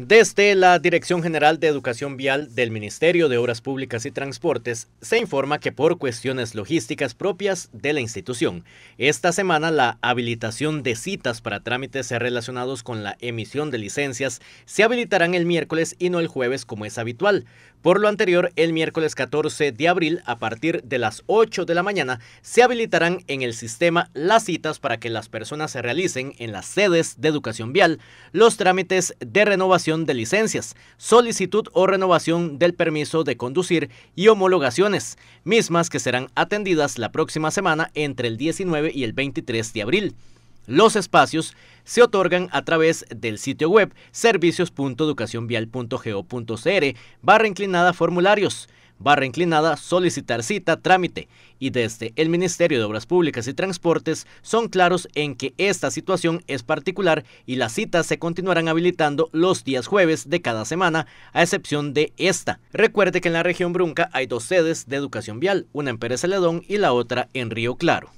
Desde la Dirección General de Educación Vial del Ministerio de Obras Públicas y Transportes se informa que por cuestiones logísticas propias de la institución, esta semana la habilitación de citas para trámites relacionados con la emisión de licencias se habilitarán el miércoles y no el jueves como es habitual. Por lo anterior, el miércoles 14 de abril a partir de las 8 de la mañana se habilitarán en el sistema las citas para que las personas se realicen en las sedes de educación vial los trámites de renovación de licencias, solicitud o renovación del permiso de conducir y homologaciones, mismas que serán atendidas la próxima semana entre el 19 y el 23 de abril. Los espacios se otorgan a través del sitio web servicios.educacionvial.go.cr barra inclinada formularios barra inclinada, solicitar cita, trámite, y desde el Ministerio de Obras Públicas y Transportes son claros en que esta situación es particular y las citas se continuarán habilitando los días jueves de cada semana, a excepción de esta. Recuerde que en la región Brunca hay dos sedes de educación vial, una en Pérez Celedón y la otra en Río Claro.